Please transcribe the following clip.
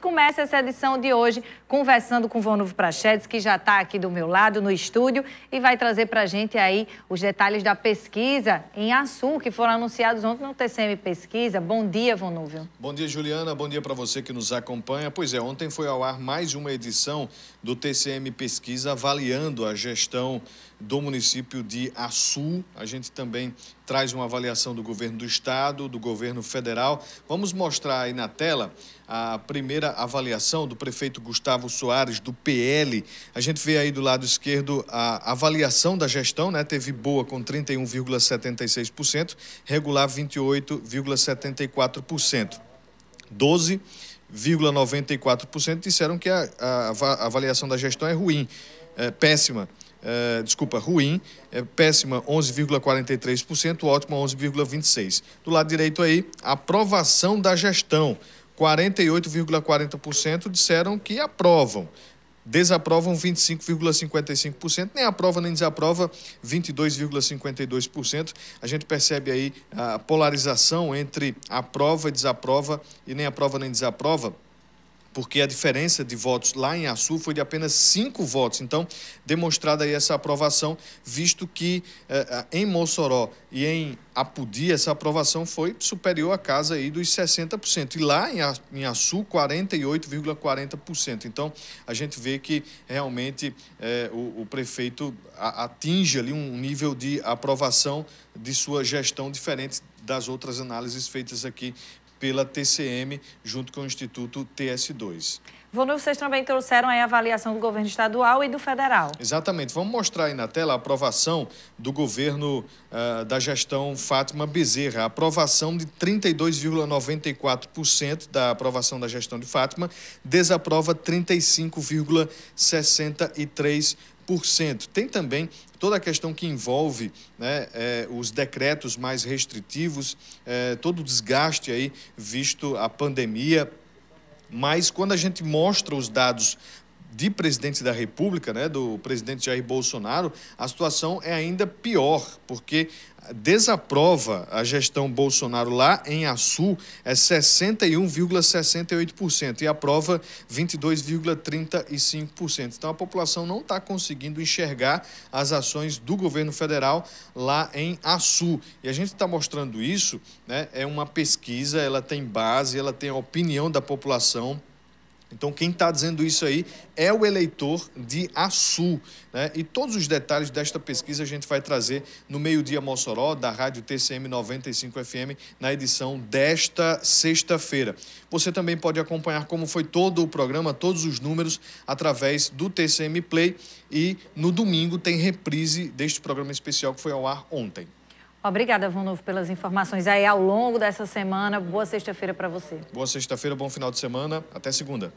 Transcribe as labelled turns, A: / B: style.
A: Começa essa edição de hoje conversando com o Vonovo Prachedes, que já está aqui do meu lado no estúdio e vai trazer para a gente aí os detalhes da pesquisa em Assum, que foram anunciados ontem no TCM Pesquisa. Bom dia, Vonúvio.
B: Bom dia, Juliana. Bom dia para você que nos acompanha. Pois é, ontem foi ao ar mais uma edição do TCM Pesquisa avaliando a gestão do município de Açu. A gente também traz uma avaliação do governo do estado, do governo federal. Vamos mostrar aí na tela a primeira avaliação do prefeito Gustavo Soares, do PL. A gente vê aí do lado esquerdo a avaliação da gestão, né? Teve boa com 31,76%, regular 28,74%. 12,94% disseram que a, a, avaliação da gestão é ruim, é péssima. Eh, desculpa, ruim, é péssima 11,43%, ótima 11,26%. Do lado direito aí, aprovação da gestão, 48,40% disseram que aprovam. Desaprovam 25,55%, nem aprova nem desaprova 22,52%. A gente percebe aí a polarização entre aprova e desaprova e nem aprova nem desaprova porque a diferença de votos lá em Assu foi de apenas cinco votos. Então, demonstrada aí essa aprovação, visto que eh, eh, em Mossoró e em Apudi, essa aprovação foi superior à casa aí dos 60%. E lá em Açu, 48,40%. Então, a gente vê que realmente eh, o, o, prefeito a, atinge ali um nível de aprovação de sua gestão diferente das outras análises feitas aqui pela TCM, junto com o Instituto TS2.
A: Vonu, vocês também trouxeram a avaliação do governo estadual e do federal.
B: Exatamente. Vamos mostrar aí na tela a aprovação do governo uh, da gestão Fátima Bezerra. A aprovação de 32,94% da aprovação da gestão de Fátima, desaprova 35,63%. Tem também toda a questão que envolve né, é, os decretos mais restritivos, é, todo o desgaste aí visto a pandemia. Mas quando a gente mostra os dados de presidente da República, né, do presidente Jair Bolsonaro, a situação é ainda pior, porque desaprova a gestão Bolsonaro lá em Assu é 61,68% e aprova 22,35%. Então a população não está conseguindo enxergar as ações do governo federal lá em Assu. E a gente está mostrando isso, né? É uma pesquisa, ela tem base, ela tem a opinião da população então, quem está dizendo isso aí é o eleitor de Açu. Né? E todos os detalhes desta pesquisa a gente vai trazer no meio-dia Mossoró, da rádio TCM 95 FM, na edição desta sexta-feira. Você também pode acompanhar como foi todo o programa, todos os números, através do TCM Play. E no domingo tem reprise deste programa especial que foi ao ar ontem.
A: Obrigada, Novo, pelas informações aí ao longo dessa semana. Boa sexta-feira para você.
B: Boa sexta-feira, bom final de semana. Até segunda.